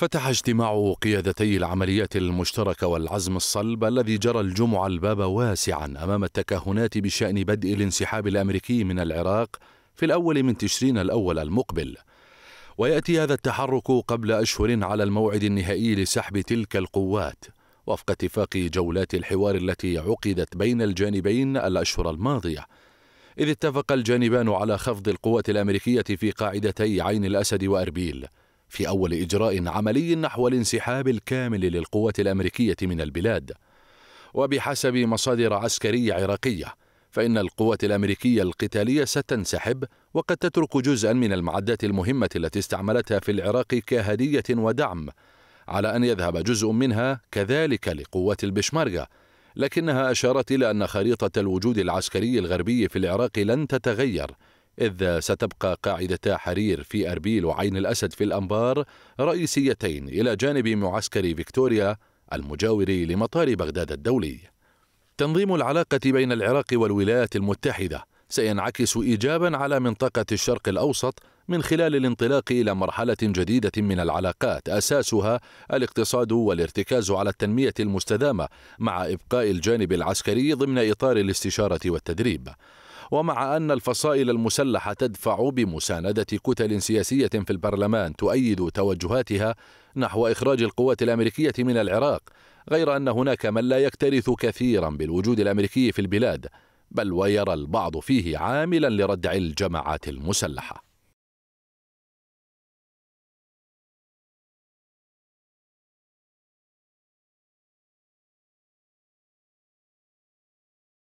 فتح اجتماع قيادتي العمليات المشتركة والعزم الصلب الذي جرى الجمعة الباب واسعا أمام التكهنات بشأن بدء الانسحاب الأمريكي من العراق في الأول من تشرين الأول المقبل ويأتي هذا التحرك قبل أشهر على الموعد النهائي لسحب تلك القوات وفق اتفاق جولات الحوار التي عقدت بين الجانبين الأشهر الماضية إذ اتفق الجانبان على خفض القوات الأمريكية في قاعدتي عين الأسد وأربيل في أول إجراء عملي نحو الانسحاب الكامل للقوة الأمريكية من البلاد وبحسب مصادر عسكرية عراقية فإن القوة الأمريكية القتالية ستنسحب وقد تترك جزءا من المعدات المهمة التي استعملتها في العراق كهدية ودعم على أن يذهب جزء منها كذلك لقوات البشمركه لكنها أشارت إلى أن خريطة الوجود العسكري الغربي في العراق لن تتغير إذ ستبقى قاعدتا حرير في أربيل وعين الأسد في الأنبار رئيسيتين إلى جانب معسكر فيكتوريا المجاور لمطار بغداد الدولي. تنظيم العلاقة بين العراق والولايات المتحدة سينعكس إيجابا على منطقة الشرق الأوسط من خلال الانطلاق إلى مرحلة جديدة من العلاقات أساسها الاقتصاد والارتكاز على التنمية المستدامة مع إبقاء الجانب العسكري ضمن إطار الاستشارة والتدريب. ومع أن الفصائل المسلحة تدفع بمساندة كتل سياسية في البرلمان تؤيد توجهاتها نحو إخراج القوات الأمريكية من العراق غير أن هناك من لا يكترث كثيرا بالوجود الأمريكي في البلاد بل ويرى البعض فيه عاملا لردع الجماعات المسلحه